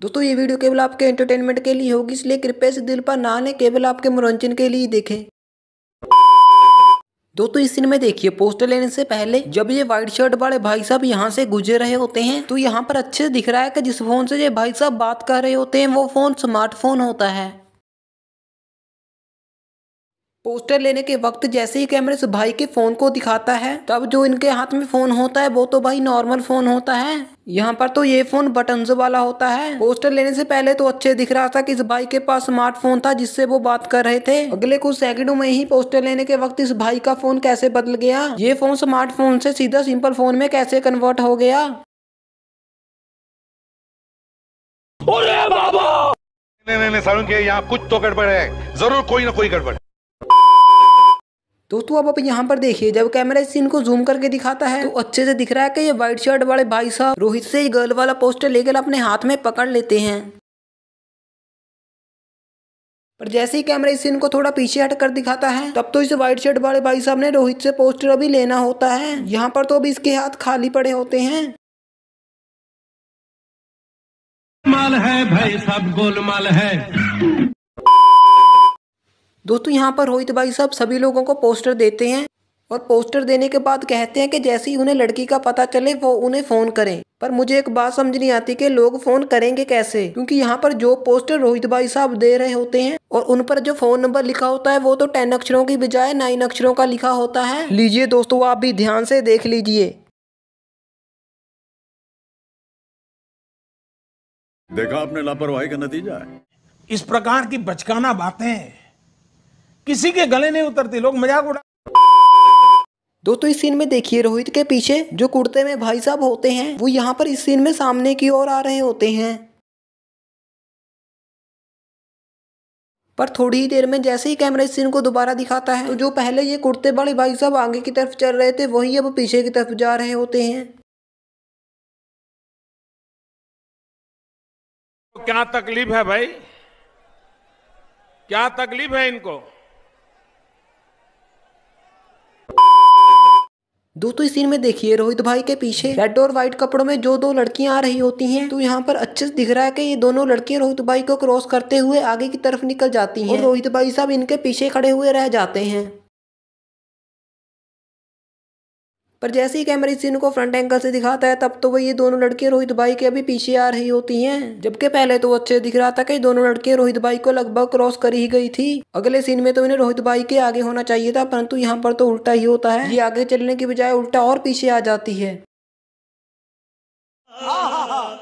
दोस्तों ये वीडियो केवल आपके एंटरटेनमेंट के लिए होगी इसलिए कृपया से दिल पर ना लें केवल आपके मनोरंजन के लिए देखें दोस्तों इस सीन में देखिए पोस्टर लेने से पहले जब ये व्हाइट शर्ट वाले भाई साहब यहाँ से गुजर रहे होते हैं तो यहाँ पर अच्छे से दिख रहा है कि जिस फोन से ये भाई साहब बात कर रहे होते हैं वो फोन स्मार्टफोन होता है पोस्टर लेने के वक्त जैसे ही कैमरे से भाई के फ़ोन को दिखाता है तब जो इनके हाथ में फ़ोन होता है वो तो भाई नॉर्मल फ़ोन होता है यहाँ पर तो ये फ़ोन बटन वाला होता है पोस्टर लेने से पहले तो अच्छे दिख रहा था कि इस भाई के पास स्मार्टफोन था जिससे वो बात कर रहे थे अगले कुछ सेकंडों में ही पोस्टर लेने के वक्त इस भाई का फ़ोन कैसे बदल गया ये फ़ोन स्मार्टफोन से सीधा सिंपल फ़ोन में कैसे कन्वर्ट हो गया यहाँ कुछ तो गड़बड़ है जरूर कोई ना कोई गड़बड़ दोस्तों अब आप यहाँ पर देखिए जब कैमरा इस सीन को जूम करके दिखाता है तो अच्छे से दिख रहा है कि ये व्हाइट शर्ट वाले भाई साहब रोहित से गर्ल वाला पोस्टर लेकर अपने हाथ में पकड़ लेते हैं पर जैसे ही कैमरा इस सीन को थोड़ा पीछे हट कर दिखाता है तब तो इस व्हाइट शर्ट वाले भाई साहब ने रोहित से पोस्टर अभी लेना होता है यहाँ पर तो अभी इसके हाथ खाली पड़े होते हैं माल है भाई सब गोलमाल है दोस्तों यहाँ पर रोहित भाई साहब सभी लोगों को पोस्टर देते हैं और पोस्टर देने के बाद कहते हैं कि जैसे ही उन्हें लड़की का पता चले वो उन्हें फ़ोन करें पर मुझे एक बात समझ नहीं आती कि लोग फ़ोन करेंगे कैसे क्योंकि यहाँ पर जो पोस्टर रोहित भाई साहब दे रहे होते हैं और उन पर जो फ़ोन नंबर लिखा होता है वो तो टेन अक्षरों की बजाय नाइन अक्षरों का लिखा होता है लीजिए दोस्तों आप भी ध्यान से देख लीजिए देखा आपने लापरवाही का नतीजा इस प्रकार की बचकाना बातें किसी के गले नहीं उतरती लोग मजाक उड़ा दोस्तों इस सीन में देखिए रोहित के पीछे जो कुर्ते में भाई साहब होते हैं वो यहाँ पर इस सीन में सामने की ओर आ रहे होते हैं पर थोड़ी ही देर में जैसे ही कैमरा इस सीन को दोबारा दिखाता है तो जो पहले ये कुर्ते वाले भाई साहब आगे की तरफ चल रहे थे वही अब पीछे की तरफ जा रहे होते हैं क्या तकलीफ है भाई क्या तकलीफ है इनको दोस्तों इस सीन में देखिए रोहित भाई के पीछे रेड और व्हाइट कपड़ों में जो दो लड़कियां आ रही होती हैं तो यहाँ पर अच्छे से दिख रहा है कि ये दोनों लड़कियां रोहित भाई को क्रॉस करते हुए आगे की तरफ निकल जाती हैं और रोहित भाई साहब इनके पीछे खड़े हुए रह जाते हैं पर जैसे ही कैमरा इस सीन को फ्रंट एंगल से दिखाता है तब तो वो ये दोनों लड़के रोहित भाई के अभी पीछे आ रही होती हैं जबकि पहले तो अच्छे दिख रहा था कि दोनों लड़के रोहित भाई को लगभग क्रॉस कर ही गई थी अगले सीन में तो इन्हें रोहित भाई के आगे होना चाहिए था परंतु यहाँ पर तो उल्टा ही होता है ये आगे चलने की बजाय उल्टा और पीछे आ जाती है हाँ, हाँ,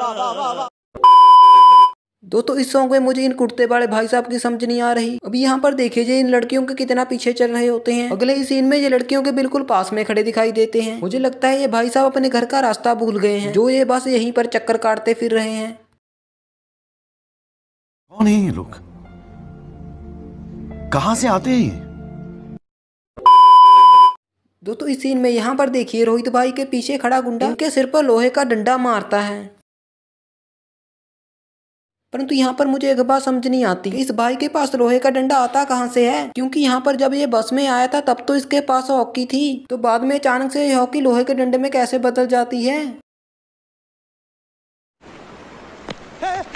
हाँ। दोस्तों इस सॉन्ग में मुझे इन कुर्ते वाले भाई साहब की समझ नहीं आ रही अभी यहाँ पर देखे जी इन लड़कियों के कितना पीछे चल रहे होते हैं अगले ही सीन में ये लड़कियों के बिल्कुल पास में खड़े दिखाई देते हैं मुझे लगता है ये भाई साहब अपने घर का रास्ता भूल गए हैं जो ये बस यहीं पर चक्कर काटते फिर रहे हैं कौन है ये लोग कहाँ से आते हैं दोस्तों इस सीन में यहाँ पर देखिए रोहित भाई के पीछे खड़ा गुंडा के सिर पर लोहे का डंडा मारता है परंतु यहाँ पर मुझे एक बात समझ नहीं आती इस भाई के पास लोहे का डंडा आता कहाँ से है क्योंकि यहाँ पर जब ये बस में आया था तब तो इसके पास हॉकी थी तो बाद में अचानक से ये हॉकी लोहे के डंडे में कैसे बदल जाती है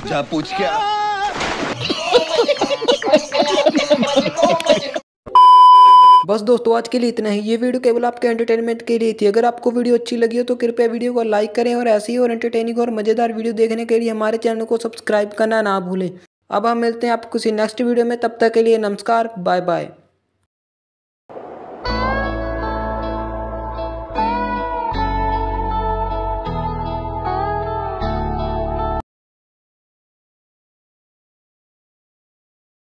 जा पूछ क्या बस दोस्तों आज के लिए इतना ही ये वीडियो केवल आपके एंटरटेनमेंट के लिए थी अगर आपको वीडियो अच्छी लगी हो तो कृपया वीडियो को लाइक करें और ऐसी ही और एंटरटेनिंग और मज़ेदार वीडियो देखने के लिए हमारे चैनल को सब्सक्राइब करना ना भूलें अब हम मिलते हैं आपको किसी नेक्स्ट वीडियो में तब तक के लिए नमस्कार बाय बाय